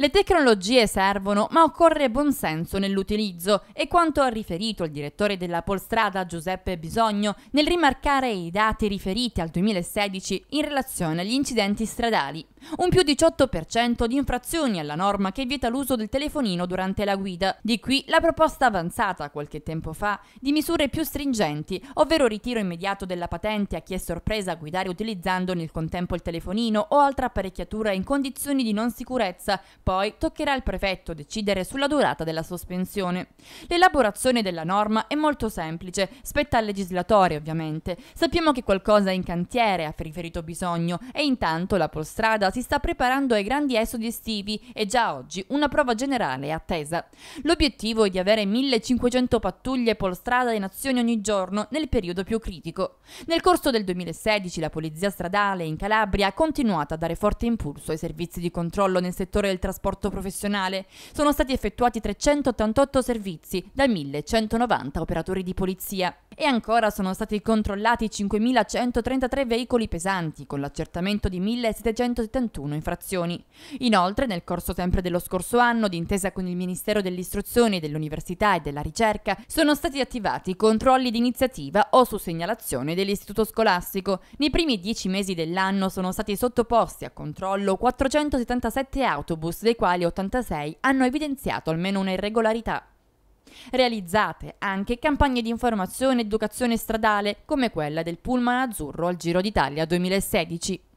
Le tecnologie servono, ma occorre buonsenso nell'utilizzo e quanto ha riferito il direttore della Polstrada Giuseppe Bisogno nel rimarcare i dati riferiti al 2016 in relazione agli incidenti stradali. Un più 18% di infrazioni alla norma che vieta l'uso del telefonino durante la guida. Di qui la proposta avanzata qualche tempo fa di misure più stringenti, ovvero ritiro immediato della patente a chi è sorpresa a guidare utilizzando nel contempo il telefonino o altra apparecchiatura in condizioni di non sicurezza, poi toccherà al prefetto decidere sulla durata della sospensione. L'elaborazione della norma è molto semplice, spetta al legislatore ovviamente. Sappiamo che qualcosa è in cantiere, ha riferito bisogno, e intanto la Polstrada si sta preparando ai grandi esodi estivi e già oggi una prova generale è attesa. L'obiettivo è di avere 1500 pattuglie Polstrada in azione ogni giorno nel periodo più critico. Nel corso del 2016 la Polizia Stradale in Calabria ha continuato a dare forte impulso ai servizi di controllo nel settore del trasporto trasporto professionale. Sono stati effettuati 388 servizi da 1190 operatori di polizia. E ancora sono stati controllati 5.133 veicoli pesanti, con l'accertamento di 1.771 infrazioni. Inoltre, nel corso sempre dello scorso anno, d'intesa con il Ministero dell'Istruzione, dell'Università e della Ricerca, sono stati attivati controlli d'iniziativa o su segnalazione dell'istituto scolastico. Nei primi dieci mesi dell'anno sono stati sottoposti a controllo 477 autobus, dei quali 86 hanno evidenziato almeno un'irregolarità. Realizzate anche campagne di informazione ed educazione stradale come quella del Pullman Azzurro al Giro d'Italia 2016.